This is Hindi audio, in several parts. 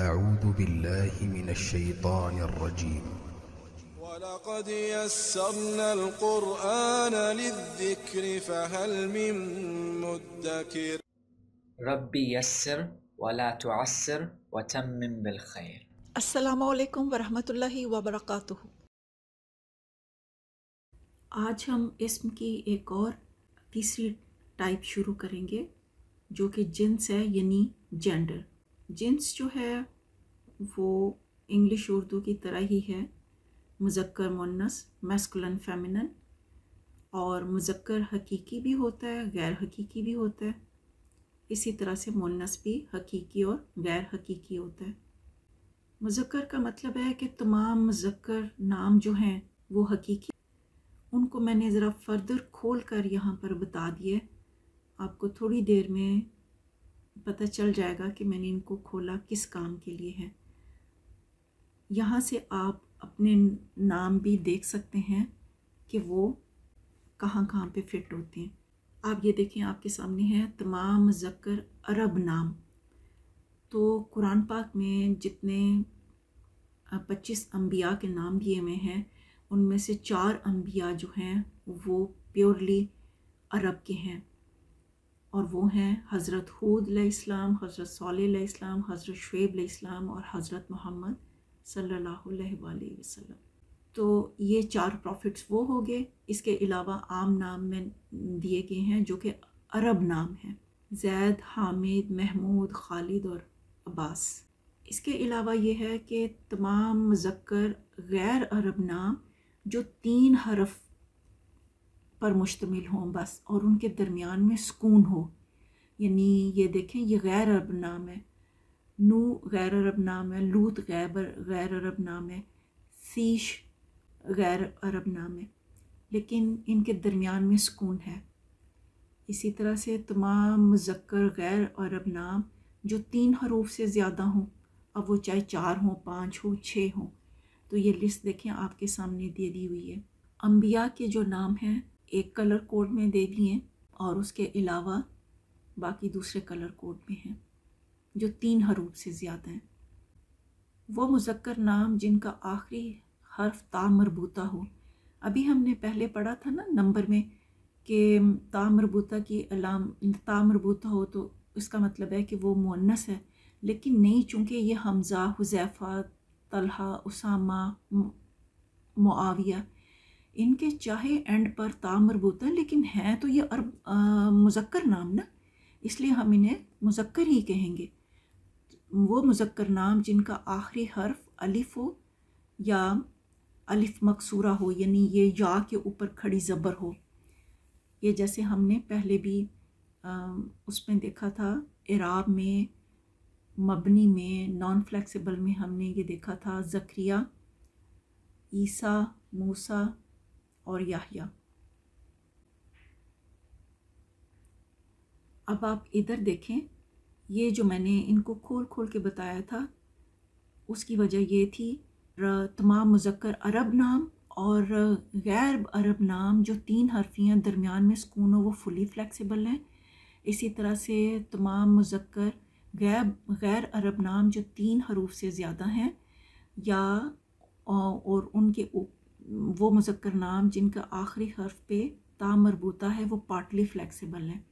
أعوذ بالله من الشيطان الرجيم ولقد يسرنا القرآن للذكر فهل من مدكر ربي يسر ولا تعسر وتمم بالخير السلام عليكم ورحمة الله وبركاته आज हम इसम की एक और तीसरी टाइप शुरू करेंगे जो कि जिन्स है यानी जेंडर जिन्स जो है वो इंग्लिश उर्दू की तरह ही है मुजक्कर मुन्नस मैस्कुलन फेमिनन और मुजक्कर हकीकी भी होता है गैर हकीकी भी होता है इसी तरह से मुन्नस भी हकीकी और गैर हकीकी होता है मुजक्कर का मतलब है कि तमाम मुजक्कर नाम जो हैं वो हकीकी उनको मैंने ज़रा फर्दर खोल कर यहाँ पर बता दिए आपको थोड़ी देर में पता चल जाएगा कि मैंने इनको खोला किस काम के लिए है यहाँ से आप अपने नाम भी देख सकते हैं कि वो कहाँ कहाँ पे फिट होते हैं आप ये देखें आपके सामने है तमाम जक्र अरब नाम तो कुरान पाक में जितने पच्चीस अम्बिया के नाम दिए हुए हैं उनमें से चार अम्बिया जो हैं वो प्योरली अरब के हैं और वो हैं हज़रत हूद इस्लाम हज़रत सौल इस्लाम हज़रत शुएब इस्लाम और हज़रत मोहम्मद सल्ला अलैहि तो ये चार प्रॉफिट्स वो हो गए इसके अलावा आम नाम में दिए गए हैं जो कि अरब नाम हैं जैद हामिद महमूद खालिद और अब्बास इसके अलावा ये है कि तमाम मजक्र गैर अरब नाम जो तीन हरफ पर मुश्तमिल हों बस और उनके दरमियान में सुकून हो यानी ये देखें ये गैर अरब नाम है नू गैर अरब नाम है लूत गैबर गैर अरब नाम है सीश गैर अरब नाम है लेकिन इनके दरमियान में सुकून है इसी तरह से तमाम मुजक्र गैर अरब नाम जो तीन हरूफ से ज़्यादा हों अब वो चाहे चार हों पाँच हों छः हों तो ये लिस्ट देखें आपके सामने दे दी हुई है अम्बिया के जो नाम हैं एक कलर कोड में दे दिए और उसके अलावा बाकी दूसरे कलर कोड में हैं जो तीन हरूफ से ज़्यादा हैं वो मुजक्कर नाम जिनका आखिरी हर्फ ता मरबूता हो अभी हमने पहले पढ़ा था ना नंबर में कि ता मरबूता की अलाम ता मरबूता हो तो इसका मतलब है कि वो मुन्नस है लेकिन नहीं चूँकि ये हमजा हुजैफ़ा तलहा उसामा मुआविया इनके चाहे एंड पर मरबूत है लेकिन हैं तो ये अरब मुजक्कर नाम ना इसलिए हम इन्हें मुजक्कर ही कहेंगे वो मुजक्कर नाम जिनका आखिरी हर्फ अलिफ हो या अलिफ मकसूरा हो यानी ये या के ऊपर खड़ी ज़बर हो ये जैसे हमने पहले भी उसमें देखा था इराब में मबनी में नॉन फ्लेक्सिबल में हमने ये देखा था ज़क्रिया ईसा मूसा और याहिया अब आप इधर देखें ये जो मैंने इनको खोल खोल के बताया था उसकी वजह ये थी तमाम मुजक्कर अरब नाम और गैर अरब नाम जो तीन हरफियाँ दरमियान में सुकून हो वो फुली फ्लैक्सिबल हैं इसी तरह से तमाम मुजक्कर गैब गैर अरब नाम जो तीन हरूफ से ज़्यादा हैं या और उनके वो मुजक्र नाम जिनका आखिरी हर्फ पे ता मरबूता है वो पार्टली फ़्लैक्सीबल हैं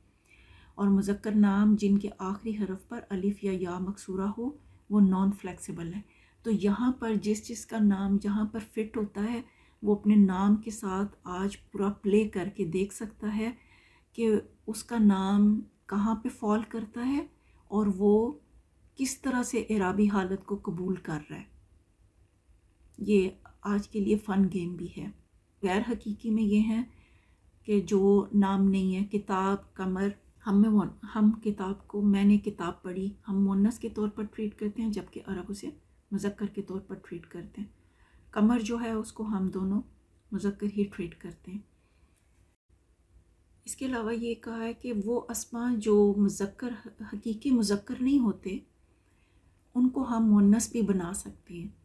और मुजक्र नाम जिनके आखिरी हरफ पर अलिफ या या मकसूरा हो वो नॉन फ्लैक्सीबल है तो यहाँ पर जिस चीज़ का नाम जहाँ पर फिट होता है वो अपने नाम के साथ आज पूरा प्ले करके देख सकता है कि उसका नाम कहाँ पे फॉल करता है और वो किस तरह से इराबी हालत को कबूल कर रहा है ये आज के लिए फ़न गेम भी है गैर हकीकी में ये हैं कि जो नाम नहीं है किताब कमर हम में हम किताब को मैंने किताब पढ़ी हम मोनस के तौर पर ट्रीट करते हैं जबकि अरब उसे मुजक्कर के तौर पर ट्रीट करते हैं कमर जो है उसको हम दोनों मुजक्कर ही ट्रीट करते हैं इसके अलावा ये कहा है कि वो असमा जो मुजक्कर हकीकी मुजक्कर नहीं होते उनको हम मोनस भी बना सकते हैं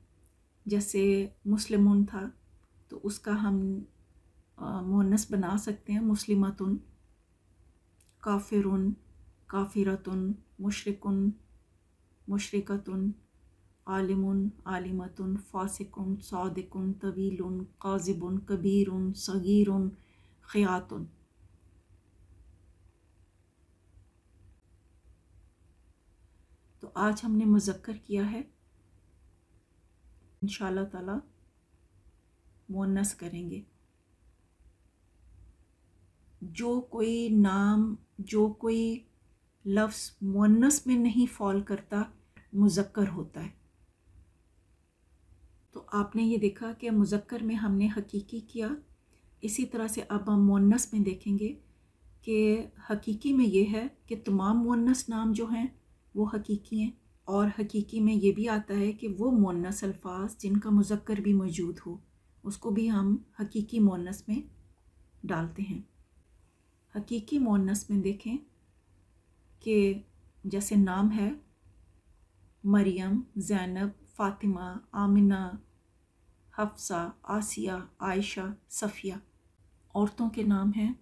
जैसे मुस्लिमुन था तो उसका हम मोनस बना सकते हैं मुस्लिमतुन काफिरुन काफिरतुन मुशरकुन मुशरकतुन आलिमुन आलिमतुन फासिकुन सौदिकुन तवीलुन काजिबुन कबीरुन सगीरुन ख़यातुन तो आज हमने मुजक्र किया है इन ताला मोनस करेंगे जो कोई नाम जो कोई लफ्ज़ मोनस में नहीं फॉल करता मुजक्कर होता है तो आपने ये देखा कि मुजक्कर में हमने हकीकी किया इसी तरह से अब हम मोनस में देखेंगे कि हकीकी में ये है कि तमाम मोनस नाम जो हैं वो हकीकी हैं और हकीकी में ये भी आता है कि वो मोनस अल्फाज जिनका मुजक्कर भी मौजूद हो उसको भी हम हकीकी मोनस में डालते हैं हकीकी मोनस में देखें कि जैसे नाम है मरियम जैनब फ़ातिमा आमिना हफ्सा आसिया आयशा सफ़िया औरतों के नाम हैं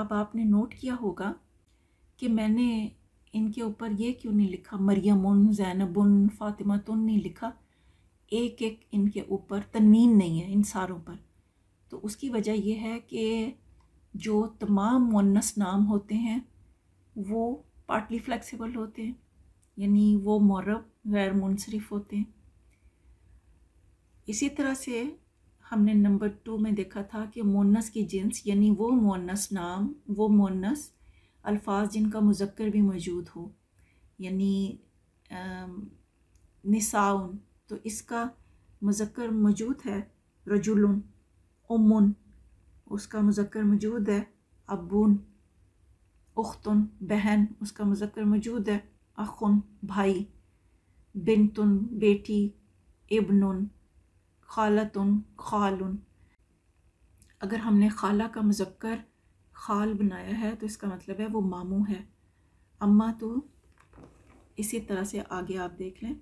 अब आपने नोट किया होगा कि मैंने इनके ऊपर ये क्यों नहीं लिखा मरियम जैनब उन फ़ातिमा तो नहीं लिखा एक एक इनके ऊपर तनवीन नहीं है इन सारों पर तो उसकी वजह यह है कि जो तमाम मुन्नस नाम होते हैं वो पार्टली फ्लेक्सिबल होते हैं यानी वो मौरब गैर मुनसरफ होते हैं इसी तरह से हमने नंबर टू में देखा था कि मुन्नस की जिन्स यानी वो मुन्नस नाम वो मोनस अल्फाज जिनका मुजक्र भी मौजूद हो यानी निसाउन तो इसका मुजक्र मौजूद है रजुलन उमुन उसका मुजक्र मौजूद है अबुन उख्तन बहन उसका मुजक्र मौजूद है अखुन भाई बिनतुन बेटी इबनुन खालतुन खालुन अगर हमने खाला का मुजक्र खाल बनाया है तो इसका मतलब है वो मामू है अम्मा तो इसी तरह से आगे आप देख लें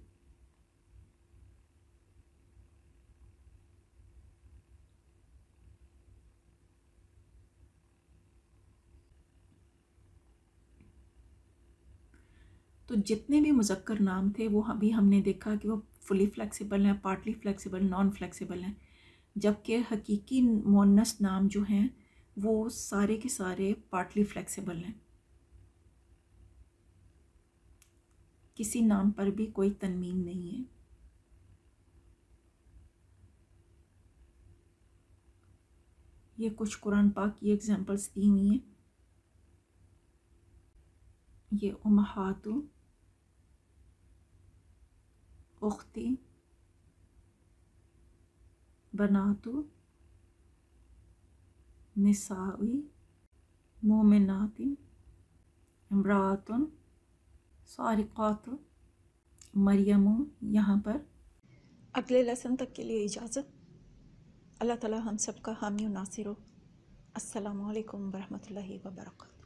तो जितने भी मुजक्कर नाम थे वो अभी हमने देखा कि वो फुली फ्लेक्सिबल हैं पार्टली फ्लेक्सिबल नॉन फ्लेक्सिबल हैं जबकि हकीकी मोनस नाम जो हैं वो सारे के सारे पार्टली फ्लेक्सिबल हैं किसी नाम पर भी कोई तनमीन नहीं है ये कुछ कुरान पाक की एग्जांपल्स दी हुई हैं ये उमहातु उख्ती बनातु निसाई मोमिनात इमरात सारिकात मरियम यहाँ पर अगले लेसन तक के लिए इजाज़त अल्लाह ताला हम सब का हामी नासिर हो असलकम वरहमल वर्का